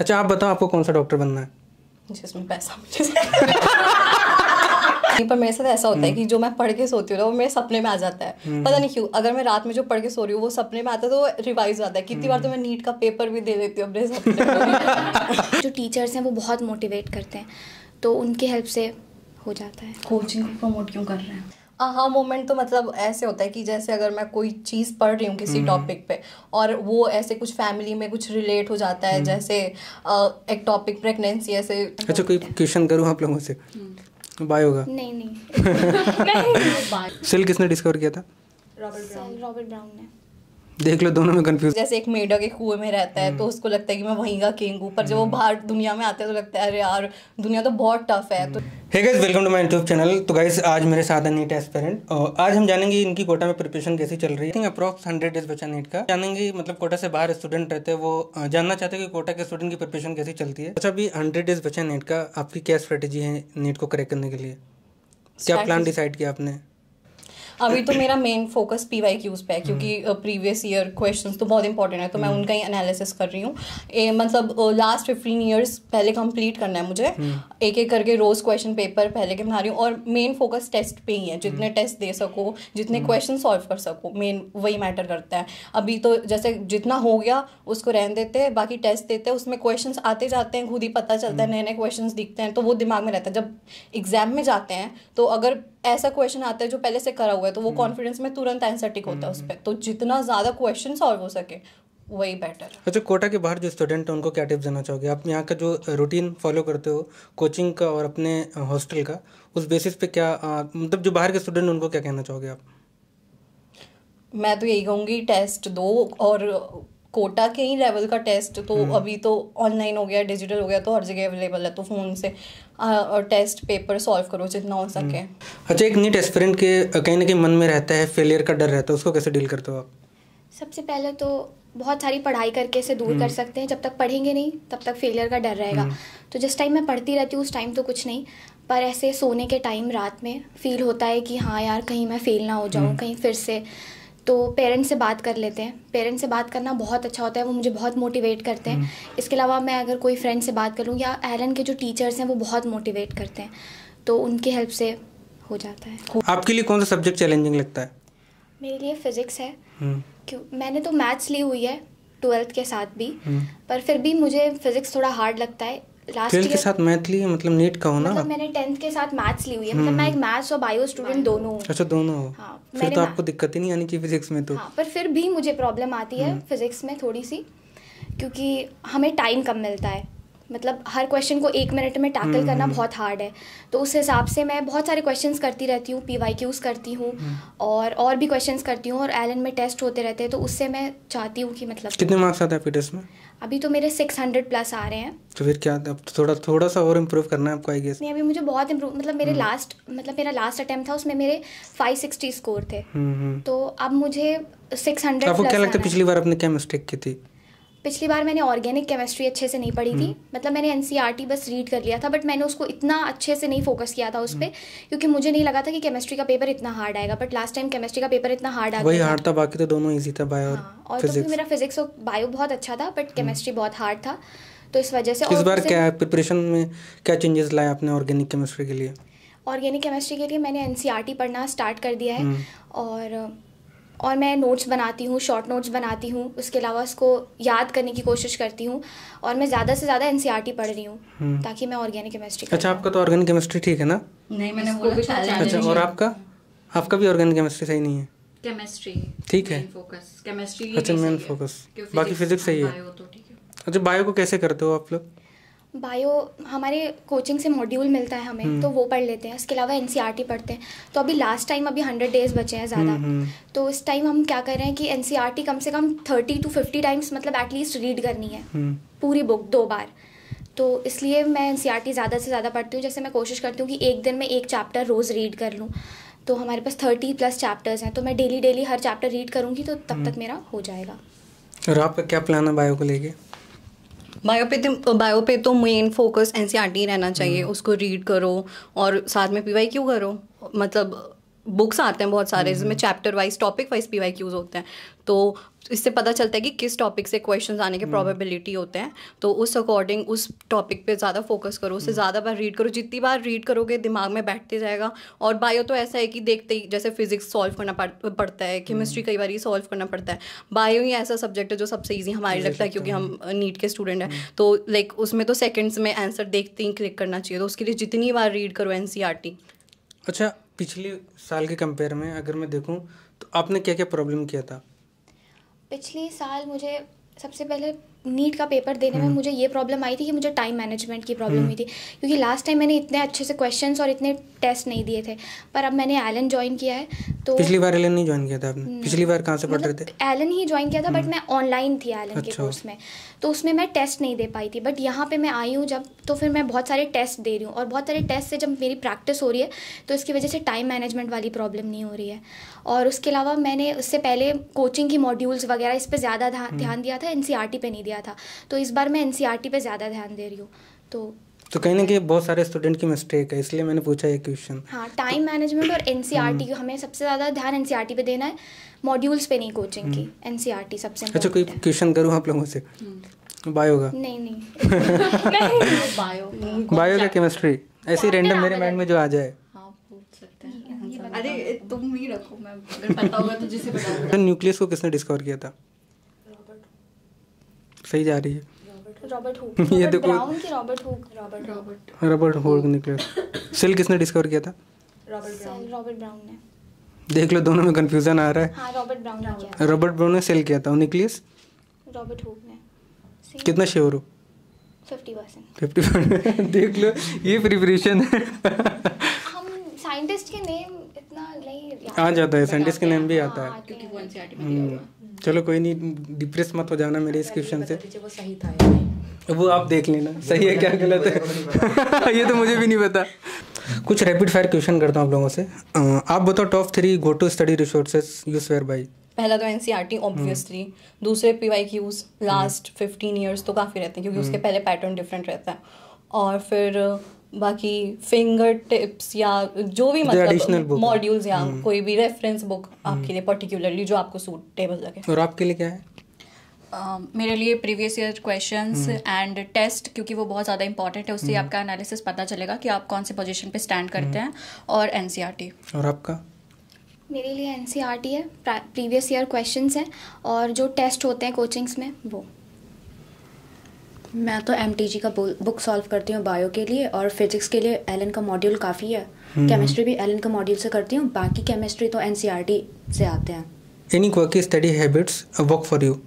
अच्छा आप बताओ आपको कौन सा डॉक्टर बनना है जिसमें पैसा पर मेरे साथ ऐसा होता है हम्म। कि जो मैं पढ़ के सोती हूँ ना वो मेरे सपने में आ जाता है हम्म। पता नहीं क्यों अगर मैं रात में जो पढ़ के सो रही हूँ वो सपने में आता है तो रिवाइज आता है कितनी बार तो हम्म। मैं नीट का पेपर भी दे देती हूँ अपने सपने जो टीचर्स हैं वो बहुत मोटिवेट करते हैं तो उनके हेल्प से हो जाता है कोचिंग को प्रमोट क्यों कर रहे हैं हाँ मोमेंट हाँ, तो मतलब ऐसे होता है कि जैसे अगर मैं कोई चीज़ पढ़ रही हूँ किसी टॉपिक हम्म। पे और वो ऐसे कुछ फैमिली में कुछ रिलेट हो जाता है हम्म। जैसे आ, एक टॉपिक प्रेगनेंसी ऐसे अच्छा कोई क्वेश्चन करूँ आप लोगों से बाय हम्म। होगा नहीं नहीं, नहीं। किसने डिस्कवर किया था रॉबर्ट ब्राउन ने देख लो दोनों में कंफ्यूज जैसे एक मेढक एक कुएं में रहता है तो हम्म। उसको लगता है कि मैं वहीं का किंग हूँ पर जब वो हम्म। बाहर दुनिया में आते हैं तो लगता है अरे यार दुनिया तो बहुत टफ है तो hey guys welcome to my YouTube channel तो गाइस आज मेरे साथ है नीट एस्पिरेंट और आज हम जानेंगे इनकी कोटा में प्रिपरेशन कैसी चल रही है अप्रॉक्स हंड्रेड डेज बचा नीट का जानेंगे मतलब कोटा से बाहर स्टूडेंट रहते हैं वो जानना चाहते हैं कि कोटा के स्टूडेंट की प्रिपरेशन कैसी चलती है अच्छा अभी हंड्रेड डेज बचा नीट का आपकी क्या स्ट्रेटेजी है नीट को करेक्ट करने के लिए क्या प्लान डिसाइड किया आपने अभी तो मेरा main focus P Y Qs पे है हम्म। क्योंकि प्रीवियस ईयर क्वेश्चन तो बहुत इंपॉर्टेंट है तो मैं हम्म। उनका ही एनालिसिस कर रही हूँ मतलब लास्ट फिफ्टीन ईयर्स पहले कंप्लीट करना है मुझे हम्म। एक एक करके रोज क्वेश्चन पेपर पहले के बना रही हूँ और मेन फोकस टेस्ट पे ही है जितने टेस्ट दे सको जितने क्वेश्चन सॉल्व कर सको मेन वही मैटर करता है अभी तो जैसे जितना हो गया उसको रहने देते हैं बाकी टेस्ट देते हैं उसमें क्वेश्चन आते जाते हैं खुद ही पता चलता है नए नए क्वेश्चन दिखते हैं तो वो दिमाग में रहता है जब एग्जाम में जाते हैं तो अगर ऐसा क्वेश्चन आता है जो पहले से करा हुआ है तो वो कॉन्फिडेंस हम्म। में तुरंत आंसर टिक होता है उस हम्म। पर तो जितना ज़्यादा क्वेश्चन सॉल्व हो सके वही बेटर अच्छा कोटा के बाहर जो स्टूडेंट है उनको क्या टिप्स देना चाहोगे आप यहाँ का जो रूटीन फॉलो करते हो कोचिंग का और अपने हॉस्टल का उस बेसिस पे क्या मतलब जो बाहर के स्टूडेंट उनको क्या कहना चाहोगे आप मैं तो यही कहूँगी टेस्ट दो और कोटा के ही लेवल का टेस्ट तो हम्म। अभी तो ऑनलाइन हो गया डिजिटल हो गया तो हर जगह अवेलेबल है तो फ़ोन से और टेस्ट पेपर सॉल्व करो जितना हो हम्म। सके अच्छा एक नीट एस्पिरेंट के कहीं ना कहीं मन में रहता है फेलियर का डर रहता है उसको कैसे डील करते हो आप सबसे पहले तो बहुत सारी पढ़ाई करके इसे दूर कर हम्म। सकते हैं जब तक पढ़ेंगे नहीं तब तक फेलियर का डर रहेगा तो जिस टाइम मैं पढ़ती रहती हूँ उस टाइम तो कुछ नहीं पर ऐसे सोने के टाइम रात में फील होता है कि हाँ यार कहीं मैं फेल ना हो जाऊँ कहीं फिर से तो पेरेंट्स से बात कर लेते हैं पेरेंट्स से बात करना बहुत अच्छा होता है वो मुझे बहुत मोटिवेट करते हैं हम्म। इसके अलावा मैं अगर कोई फ्रेंड से बात करूँ या एलन के जो टीचर्स हैं वो बहुत मोटिवेट करते हैं तो उनकी हेल्प से हो जाता है आपके लिए कौन सा सब्जेक्ट चैलेंजिंग लगता है मेरे लिए फिजिक्स है हम्म। क्यों मैंने तो मैथ्स ली हुई है ट्वेल्थ के साथ भी हम्म। पर फिर भी मुझे फिज़िक्स थोड़ा हार्ड लगता है लास्ट के साथ मैथ ली मतलब नेट का हो ना मतलब मैंने टेंथ के साथ मैथ्स ली हुई है मतलब हम्म। मैं एक मैथ्स और बायो स्टूडेंट दोनों हूँ अच्छा दोनों हो हाँ, फिर तो आपको दिक्कत ही नहीं आनी चाहिए फिजिक्स में तो हाँ, पर फिर भी मुझे प्रॉब्लम आती है फिजिक्स हम्म। में थोड़ी सी क्योंकि हमें टाइम कम मिलता है मतलब हर क्वेश्चन को एक मिनट में टैकल करना हम्म, हम्म, बहुत हार्ड है तो उस हिसाब से मैं बहुत सारे क्वेश्चन करती रहती हूँ पी वाई क्यूज़ करती हूँ और और भी क्वेश्चन करती हूँ और एल में टेस्ट होते रहते हैं तो उससे मैं चाहती हूँ कि मतलब कितने मार्क्स आते हैं आपके टेस्ट में अभी तो मेरे सिक्स हंड्रेड प्लस आ रहे हैं तो फिर क्या अब तो थोड़ा थोड़ा सा और इम्प्रूव करना है आपको आई गेस नहीं अभी मुझे बहुत इम्प्रूव मतलब मेरे लास्ट हम्म। मतलब मेरा लास्ट अटेम्प्ट था उसमें मेरे फाइव सिक्सटी स्कोर थे तो अब मुझे सिक्स हंड्रेड क्या लगता है पिछली बार आपने क्या मिस्टेक की थी पिछली बार मैंने ऑर्गेनिक केमिस्ट्री अच्छे से नहीं पढ़ी थी हम्म। मतलब मैंने एन e बस रीड कर लिया था बट मैंने उसको इतना अच्छे से नहीं फोकस किया था उस पर हम्म। क्योंकि मुझे नहीं लगा था कि केमिस्ट्री का पेपर इतना हार्ड आएगा बट लास्ट टाइम केमिस्ट्री का पेपर इतना हार्ड आया हार्ड था बाकी तो दोनों ईजी था बायो और फिजिक्स हाँ, तो मेरा फिजिक्स और बायो बहुत अच्छा था बट केमिस्ट्री हम्म। बहुत हार्ड था तो इस वजह से इस बार क्या प्रिपरेशन में क्या चेंजेस लाए आपने ऑर्गेनिक केमिस्ट्री के लिए ऑर्गेनिक केमिस्ट्री के लिए मैंने एन e पढ़ना स्टार्ट कर दिया है और और मैं नोट्स बनाती हूँ शॉर्ट नोट्स बनाती हूँ उसके अलावा उसको याद करने की कोशिश करती हूँ और मैं ज़्यादा से ज़्यादा एन e पढ़ रही हूँ हम्म। ताकि मैं ऑर्गेनिक केमिस्ट्री अच्छा आपका तो ऑर्गेनिक केमिस्ट्री ठीक है ना नहीं मैंने वो भी तो अच्छा और आपका आपका भी ऑर्गेनिक केमिस्ट्री सही नहीं है केमिस्ट्री ठीक है फोकस केमिस्ट्री अच्छा मेन फोकस बाकी फिजिक्स सही है तो अच्छा बायो को कैसे करते हो आप लोग बायो हमारे कोचिंग से मॉड्यूल मिलता है हमें हम्म। तो वो पढ़ लेते हैं इसके अलावा एन e पढ़ते हैं तो अभी लास्ट टाइम अभी हंड्रेड डेज बचे हैं ज़्यादा हम्म, हम्म। तो इस टाइम हम क्या कर रहे हैं कि एन e कम से कम थर्टी टू फिफ्टी टाइम्स मतलब एटलीस्ट रीड करनी है पूरी बुक दो बार तो इसलिए मैं एन e ज़्यादा से ज़्यादा पढ़ती हूँ जैसे मैं कोशिश करती हूँ कि एक दिन में एक चैप्टर रोज़ रीड कर लूँ तो हमारे पास थर्टी प्लस चैप्टर्स हैं तो मैं डेली डेली हर चैप्टर रीड करूँगी तो तब तक मेरा हो जाएगा और आपका क्या प्लान है बायो को लेके बायो पे तो मेन फोकस एन रहना चाहिए हम्म। उसको रीड करो और साथ में पी क्यों करो मतलब बुक्स आते हैं बहुत सारे जिसमें chapter wise topic wise P Y होते हैं तो इससे पता चलता है कि किस टॉपिक से क्वेश्चन आने के प्रोबेबिलिटी हम्म। होते हैं तो उस अकॉर्डिंग उस टॉपिक पे ज़्यादा फोकस करो उसे हम्म। ज़्यादा बार रीड करो जितनी बार रीड करोगे दिमाग में बैठते जाएगा और बायो तो ऐसा है कि देखते ही जैसे फिजिक्स हम्म। सॉल्व करना पड़ता है केमिस्ट्री कई बार ही सॉल्व करना पड़ता है बायो ही ऐसा सब्जेक्ट है जो सबसे ईजी हमारे लगता है क्योंकि हम नीट के स्टूडेंट हैं तो लाइक उसमें तो सेकेंड्स में आंसर देखते ही क्लिक करना चाहिए तो उसके लिए जितनी बार रीड करो एन e अच्छा पिछले साल के कंपेयर में अगर मैं देखूँ तो आपने क्या क्या प्रॉब्लम किया था पिछले साल मुझे सबसे पहले नीट का पेपर देने में हम्म। मुझे ये प्रॉब्लम आई थी कि मुझे टाइम मैनेजमेंट की प्रॉब्लम हम्म। हुई थी क्योंकि लास्ट टाइम मैंने इतने अच्छे से क्वेश्चन और इतने टेस्ट नहीं दिए थे पर अब मैंने एलन ज्वाइन किया है तो पिछली बार एलन नहीं ज्वाइन किया था आपने हम्म। पिछली बार कहाँ से पढ़ रहे थे एलन मतलब ही ज्वाइन किया था बट मैं ऑनलाइन थी एलन के कोर्स अच्छा। में तो उसमें मैं टेस्ट नहीं दे पाई थी बट यहाँ पे मैं आई हूँ जब तो फिर मैं बहुत सारे टेस्ट दे रही हूँ और बहुत सारे टेस्ट से जब मेरी प्रैक्टिस हो रही है तो इसकी वजह से टाइम मैनेजमेंट वाली प्रॉब्लम नहीं हो रही है और उसके अलावा मैंने उससे पहले कोचिंग की मॉड्यूल्स वगैरह इस पर ज़्यादा ध्यान दिया था एन e पर नहीं दिया गया था तो इस बार मैं एन e पे ज़्यादा ध्यान दे रही हूँ तो तो कहीं ना कहीं बहुत सारे स्टूडेंट की मिस्टेक है इसलिए मैंने पूछा ये क्वेश्चन हाँ टाइम मैनेजमेंट और एन e हम्म। हमें सबसे ज़्यादा ध्यान एन e पे देना है मॉड्यूल्स पे नहीं कोचिंग की एन हम्म। सबसे अच्छा कोई क्वेश्चन करूँ आप लोगों से बायो हम्म। का नहीं नहीं बायो बायो का केमिस्ट्री ऐसे रेंडम मेरे माइंड में जो आ जाए हाँ, हाँ, अरे तुम ही रखो मैं अगर पता होगा तो जिसे बताऊंगा न्यूक्लियस को किसने डिस्कवर किया था सही जा रही है ये देखो रॉबर्ट हुक निकले सेल किसने डिस्कवर किया था रॉबर्ट ब्राउन ने देख लो दोनों में कंफ्यूजन आ रहा है हाँ, रॉबर्ट ब्राउन ने रॉबर्ट ब्राउन ने सेल किया था निकलियस रॉबर्ट होक ने कितना श्योर हो फिफ्टी परसेंट देख लो ये प्रिपरेशन है हम साइंटिस्ट के नेम इतना नहीं आ जाता है साइंटिस्ट के नेम भी आता हाँ, है क्योंकि वो एनसीईआरटी में चलो कोई नहीं डिप्रेस मत हो जाना मेरे डिस्क्रिप्शन से वो सही था वो आप देख लेना सही है क्या गलत है ये तो मुझे भी नहीं पता कुछ रैपिड फायर क्वेश्चन करता हूँ आप लोगों से आप बताओ top three go to study resources you swear by पहला तो N C R T obviously दूसरे P Y Qs last fifteen years तो काफ़ी रहते हैं क्योंकि हम्म। उसके पहले पैटर्न डिफरेंट रहता है और फिर बाकी फिंगर टिप्स या जो भी मतलब मॉड्यूल्स या hmm. कोई भी रेफरेंस बुक आपके लिए पर्टिकुलरली hmm. जो आपको सूटेबल लगे और आपके लिए क्या है Uh, मेरे लिए previous year questions and test क्योंकि वो बहुत ज़्यादा इंपॉर्टेंट है उससे hmm. आपका एनालिसिस पता चलेगा कि आप कौन से पोजीशन पे स्टैंड करते हैं और एन e और आपका मेरे लिए एन e है प्रीवियस ईयर क्वेश्चंस हैं और जो टेस्ट होते हैं कोचिंग्स में वो मैं तो एम का बुक सॉल्व करती हूँ बायो के लिए और फिजिक्स के लिए एलन का मॉड्यूल काफ़ी है केमिस्ट्री हम्म। भी एलन का मॉड्यूल से करती हूँ बाकी केमिस्ट्री तो एन e से आते हैं any quirky study habits work for you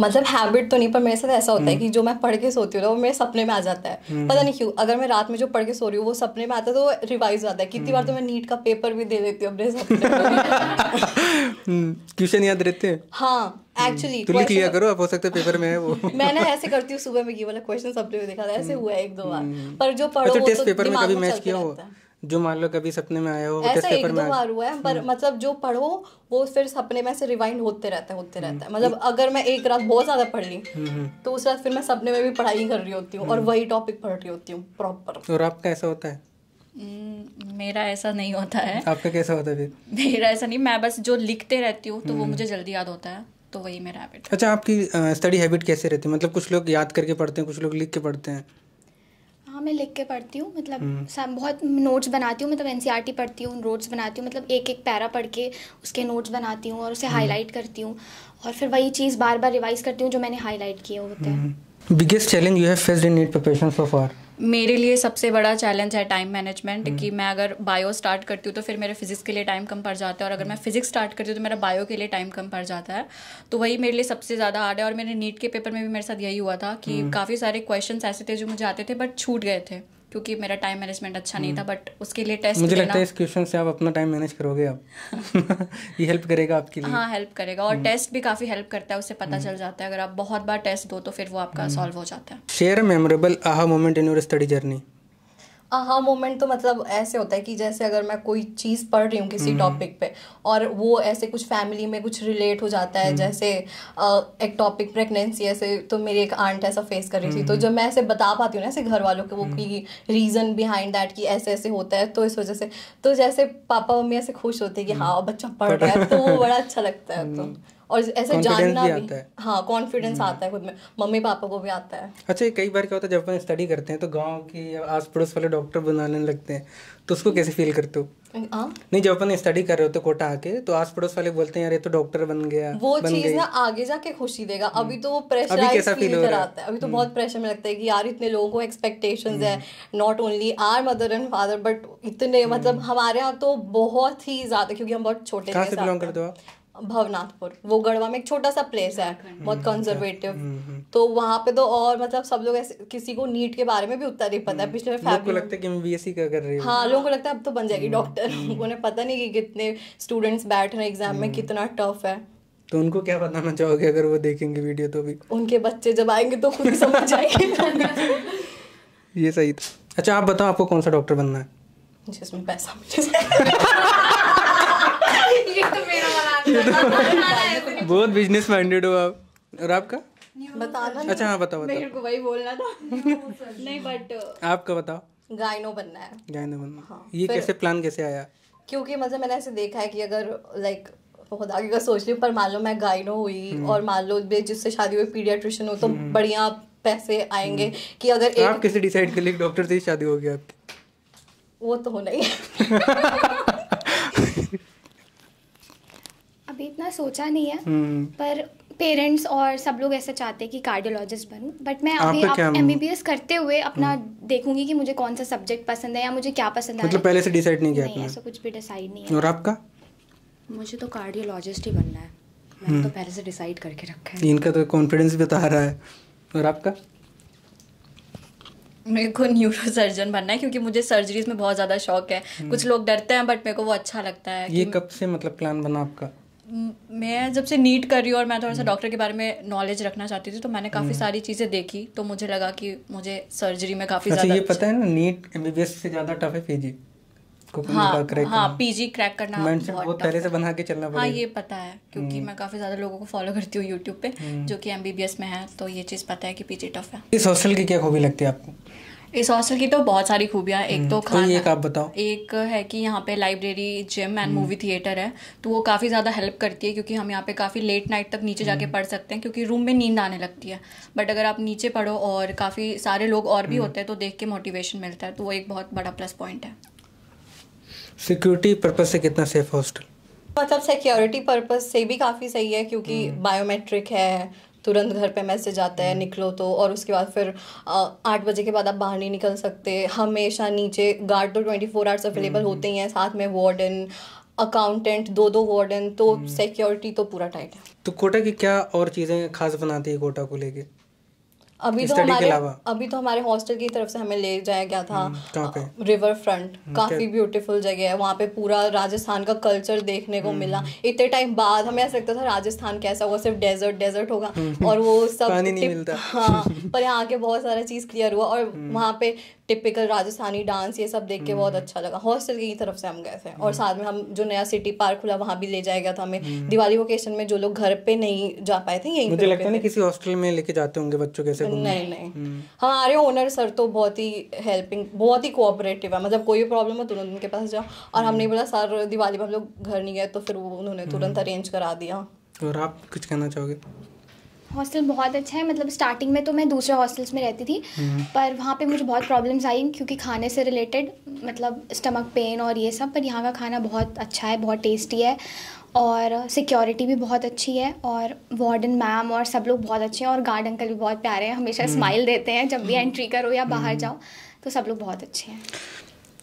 मतलब हैबिट तो नहीं पर मेरे साथ ऐसा होता है हम्म। कि जो मैं पढ़ के सोती हूँ ना वो मेरे सपने में आ जाता है हम्म। पता नहीं क्यों अगर मैं रात में जो पढ़ के सो रही हूँ वो सपने में आता है तो रिवाइज आता है कितनी बार तो हम्म। मैं नीट का पेपर भी दे देती हूँ अपने सपने क्वेश्चन याद रहते हैं हाँ एक्चुअली तो करो हो पेपर में है वो मैं ना ऐसे करती हूँ सुबह में ये वाला क्वेश्चन सपने में देखा था ऐसे हुआ एक दो बार पर जो तो पढ़ो वो तो में जो मान लो कभी सपने में आया हो ऐसा एक दो बार हुआ है पर हम्म। मतलब जो पढ़ो वो फिर सपने में से रिवाइंड होते रहता है होते रहता है हम्म। मतलब अगर मैं एक रात बहुत ज़्यादा पढ़ ली हम्म, तो उस रात फिर मैं सपने में भी पढ़ाई कर रही होती हूँ और वही टॉपिक पढ़ रही होती हूँ प्रॉपर और आपका ऐसा होता है मेरा ऐसा नहीं होता है आपका कैसा होता है मेरा ऐसा नहीं मैं बस जो लिखते रहती हूँ तो वो मुझे जल्दी याद होता है तो वही मेरा हैबिट अच्छा आपकी स्टडी हैबिट कैसे रहती है मतलब कुछ लोग याद करके पढ़ते हैं कुछ लोग लिख के पढ़ते हैं हाँ मैं लिख के पढ़ती हूँ मतलब हम्म। बहुत नोट्स बनाती हूँ मतलब एनसीईआरटी e पढ़ती हूँ नोट्स बनाती हूँ मतलब एक एक पैरा पढ़ के उसके नोट्स बनाती हूँ और उसे हाईलाइट हम्म। करती हूँ और फिर वही चीज़ बार बार रिवाइज करती हूँ जो मैंने हाईलाइट किए होते हैं biggest challenge you have faced in NEET preparation for मेरे लिए सबसे बड़ा चैलेंज है टाइम हम्म। मैनेजमेंट कि मैं अगर बायो स्टार्ट करती हूँ तो फिर मेरे फिजिक्स के लिए टाइम कम पड़ जाता है और अगर मैं फिजिक्स हम्म। स्टार्ट करती हूँ तो मेरा बायो के लिए टाइम कम पड़ जाता है तो वही मेरे लिए सबसे ज़्यादा हार्ड है और मेरे नीट के पेपर में भी मेरे साथ यही हुआ था कि हम्म। काफ़ी सारे क्वेश्चन ऐसे थे जो मुझे आते थे बट छूट गए थे क्योंकि मेरा टाइम मैनेजमेंट अच्छा नहीं था बट हम्म। उसके लिए टेस्ट मुझे लगता है इस क्वेश्चन से आप अपना टाइम मैनेज करोगे आप ये हेल्प करेगा आपके लिए हाँ हेल्प करेगा और टेस्ट हम्म। भी काफ़ी हेल्प करता है उससे पता हम्म। चल जाता है अगर आप बहुत बार टेस्ट दो तो फिर वो आपका सॉल्व हो जाता है share memorable aha moment in your study journey हाँ मोमेंट हाँ, तो मतलब ऐसे होता है कि जैसे अगर मैं कोई चीज़ पढ़ रही हूँ किसी टॉपिक हम्म। पे और वो ऐसे कुछ फैमिली में कुछ रिलेट हो जाता है हम्म। जैसे एक टॉपिक प्रेगनेंसी ऐसे तो मेरी एक आंट ऐसा फेस कर रही थी तो हम्म। जब मैं ऐसे बता पाती हूँ ना ऐसे घर वालों के वो की रीज़न बिहाइंड दैट कि ऐसे ऐसे होता है तो इस वजह से तो जैसे पापा मम्मी ऐसे खुश होते हैं कि हाँ बच्चा पढ़ रहा है तो वो बड़ा अच्छा लगता है तो और ऐसे जानना भी, आता है हाँ कॉन्फिडेंस हम्म। आता है खुद में मम्मी पापा को भी आता है अच्छा कई बार क्या होता है जब अपन स्टडी करते हैं तो गाँव के आस पड़ोस वाले डॉक्टर बनाने लगते हैं तो उसको कैसे फील करते हो आ? हाँ। नहीं जब अपन स्टडी कर रहे होते कोटा आके तो आस पड़ोस वाले बोलते हैं यार ये तो डॉक्टर बन गया वो चीज ना आगे जाके खुशी देगा हम्म। अभी तो वो प्रेशर अभी कैसा फील कराता है अभी तो हम्म। बहुत प्रेशर में लगता है कि यार इतने लोगों को एक्सपेक्टेशंस है not only our mother and father but इतने मतलब हमारे यहाँ तो बहुत ही ज्यादा क्योंकि हम बहुत छोटे से बिलोंग करते हो भवनाथपुर वो गढ़वा में एक छोटा सा प्लेस है बहुत कंजर्वेटिव हम्म, हम्म, हम्म। तो वहाँ पे तो और मतलब सब लोग ऐसे किसी को नीट के बारे में भी उतना नहीं पता है पिछले फैमिली को लगता है कि मैं बीएससी कर रही हूँ हाँ लोगों को लगता है अब तो बन जाएगी डॉक्टर उन्हें पता नहीं कि कितने स्टूडेंट्स बैठ रहे एग्जाम में कितना टफ है तो उनको क्या बताना चाहोगे अगर वो देखेंगे वीडियो तो भी उनके बच्चे जब आएंगे तो खुद समझ जाएंगे ये सही था अच्छा आप बताओ आपको कौन सा डॉक्टर बनना है जिसमें पैसा मिले तो तो बहुत बिजनेस माइंडेड हो आप और आपका बताना अच्छा हाँ बताओ बताओ मेरे को वही बोलना था नहीं बट uh, आपका बताओ गायनो बनना है गायनो बनना हाँ, ये कैसे प्लान कैसे आया क्योंकि मतलब मैंने ऐसे देखा है कि अगर लाइक बहुत आगे का सोच ली पर मान लो मैं गायनो हुई हम्म। और मान लो जिससे शादी हुई पीडियाट्रिशियन हो तो हम्म। बढ़िया पैसे आएंगे हम्म। कि अगर तो आप कैसे डिसाइड कर लिए डॉक्टर से ही शादी होगी आपकी वो तो हो नहीं अभी इतना सोचा नहीं है हम्म। पर पेरेंट्स और सब लोग ऐसा चाहते हैं कि कार्डियोलॉजिस्ट बनूं बट मैं अभी एम बी बी एस करते हुए अपना हम्म। देखूंगी कि मुझे कौन सा सब्जेक्ट पसंद है या मुझे क्या पसंद मतलब है मतलब पहले से डिसाइड नहीं किया ऐसा कुछ भी डिसाइड नहीं है और आपका मुझे तो कार्डियोलॉजिस्ट ही बनना है मैं हम्म। तो पहले से डिसाइड करके रखा है इनका तो कॉन्फिडेंस बता तो रहा है और आपका मेरे को न्यूरो सर्जन बनना है क्योंकि मुझे सर्जरीज में बहुत ज़्यादा शौक है कुछ लोग डरते हैं बट मेरे को वो अच्छा लगता है ये कब से मतलब प्लान बना आपका मैं जब से नीट कर रही हूँ और मैं थोड़ा सा डॉक्टर हम्म। के बारे में नॉलेज रखना चाहती थी तो मैंने काफ़ी हम्म। सारी चीज़ें देखी तो मुझे लगा कि मुझे सर्जरी में काफ़ी अच्छा, ज़्यादा ये अच्छा पता है ना नीट एम से ज़्यादा टफ है पीजी हाँ हाँ पीजी क्रैक करना बहुत पहले से बना के चलना हाँ ये पता है क्योंकि हम्म। मैं काफ़ी ज़्यादा लोगों को फॉलो करती हूँ यूट्यूब पे जो कि एमबीबीएस में है तो ये चीज़ पता है कि पीजी टफ है इस की क्या खूबी लगती है आपको इस हॉस्टल की तो बहुत सारी खूबियाँ एक तो, हम्म, तो खाना एक आप बताओ एक है कि यहाँ पे library gym and hmm. Movie theatre है तो वो काफ़ी ज़्यादा हेल्प करती है क्योंकि हम यहाँ पे काफ़ी लेट नाइट तक नीचे जाके हम्म। पढ़ सकते हैं क्योंकि रूम में नींद आने लगती है बट अगर आप नीचे पढ़ो और काफ़ी सारे लोग और भी होते हैं तो देख के मोटिवेशन मिलता है तो वो एक बहुत बड़ा प्लस पॉइंट है सिक्योरिटी पर्पज से कितना सेफ हॉस्टल मतलब सिक्योरिटी पर्पज से भी काफ़ी सही है क्योंकि बायोमेट्रिक है तुरंत घर पे मैसेज आता है हम्म। निकलो तो और उसके बाद फिर आठ बजे के बाद आप बाहर नहीं निकल सकते हमेशा नीचे गार्ड तो ट्वेंटी फोर आवर्स अवेलेबल होते ही हैं साथ में वार्डन अकाउंटेंट दो दो वार्डन तो सिक्योरिटी हम्म। तो पूरा टाइट है तो कोटा की क्या और चीज़ें खास बनाती है कोटा को लेके तो अभी तो हमारे अभी तो हमारे हॉस्टल की तरफ से हमें ले जाया गया था रिवर फ्रंट काफ़ी ब्यूटीफुल जगह है वहाँ पे पूरा राजस्थान का कल्चर देखने को हम्म। मिला इतने टाइम बाद हमें ऐसा लगता था राजस्थान कैसा होगा सिर्फ डेजर्ट डेजर्ट होगा और वो सब हाँ पर यहाँ आके बहुत सारा चीज़ क्लियर हुआ और हम्म। वहाँ पे टिपिकल राजस्थानी डांस ये सब देख के बहुत हम्म। अच्छा लगा हॉस्टल की तरफ से हम गए थे और हम्म। साथ में हम जो नया सिटी पार्क खुला वहाँ भी ले जाया गया था हमें हम्म। दिवाली वोकेशन में जो लोग घर पे नहीं जा पाए थे यही मुझे लगता है किसी हॉस्टल में लेके जाते होंगे बच्चों कैसे नहीं नहीं हमारे ओनर सर तो बहुत ही हेल्पिंग बहुत ही कोऑपरेटिव है मतलब कोई प्रॉब्लम हो तुरंत तो उनके पास जाओ और हमने बोला सर दिवाली में हम लोग घर नहीं गए तो फिर वो उन्होंने तुरंत अरेंज करा दिया और आप कुछ कहना चाहोगे हॉस्टल बहुत अच्छा है मतलब स्टार्टिंग में तो मैं दूसरे हॉस्टल्स में रहती थी हम्म। पर वहाँ पे मुझे बहुत प्रॉब्लम्स आई क्योंकि खाने से रिलेटेड मतलब स्टमक पेन और ये सब पर यहाँ का खाना बहुत अच्छा है बहुत टेस्टी है और सिक्योरिटी भी बहुत अच्छी है और वार्डन मैम और सब लोग बहुत अच्छे हैं और गार्ड अंकल भी बहुत प्यारे हैं हमेशा स्माइल हम्म। देते हैं जब भी एंट्री हम्म। करो या बाहर जाओ तो सब लोग बहुत अच्छे हैं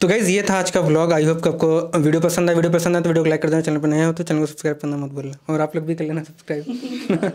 तो गाइज़ ये था आज का व्लॉग आई होप आपको वीडियो पसंद है वीडियो पसंद है तो वीडियो को लाइक कर देना चैनल पर नया हो तो चैनल को सब्सक्राइब करना मत भूलना और आप लोग भी कर लेना सब्सक्राइब